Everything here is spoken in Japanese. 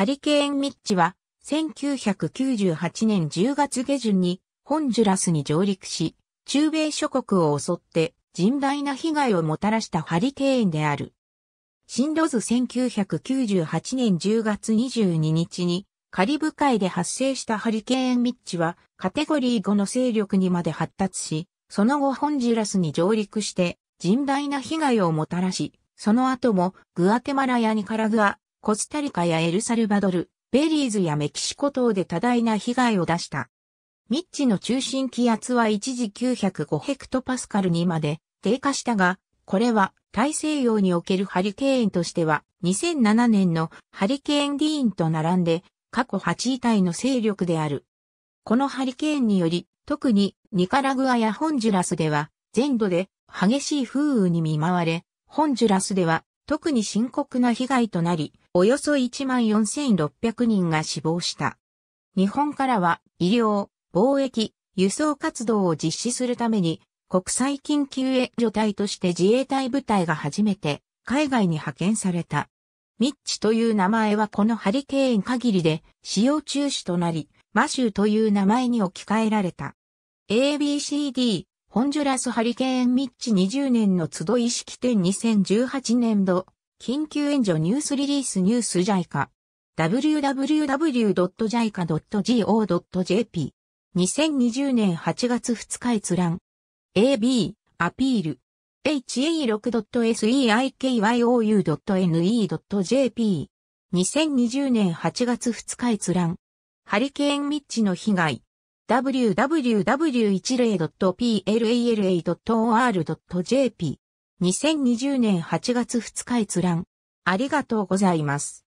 ハリケーン・ミッチは、1998年10月下旬に、ホンジュラスに上陸し、中米諸国を襲って、甚大な被害をもたらしたハリケーンである。進路図1998年10月22日に、カリブ海で発生したハリケーン・ミッチは、カテゴリー5の勢力にまで発達し、その後ホンジュラスに上陸して、甚大な被害をもたらし、その後もグアテマラやニカラグア、コスタリカやエルサルバドル、ベリーズやメキシコ等で多大な被害を出した。ミッチの中心気圧は一時905ヘクトパスカルにまで低下したが、これは大西洋におけるハリケーンとしては2007年のハリケーンディーンと並んで過去8位体の勢力である。このハリケーンにより、特にニカラグアやホンジュラスでは全土で激しい風雨に見舞われ、ホンジュラスでは特に深刻な被害となり、およそ14,600人が死亡した。日本からは医療、貿易、輸送活動を実施するために国際緊急援助隊として自衛隊部隊が初めて海外に派遣された。ミッチという名前はこのハリケーン限りで使用中止となり、マシューという名前に置き換えられた。ABCD ホンジュラスハリケーンミッチ20年の都度意識点2018年度、緊急援助ニュースリリースニュース JICA。www.jica.go.jp。2020年8月2日閲覧。AB、アピール。ha6.seikyouu.ne.jp。2020年8月2日閲覧。ハリケーンミッチの被害。w w w 1 p l a l a o r j p 2020年8月2日閲覧。ありがとうございます。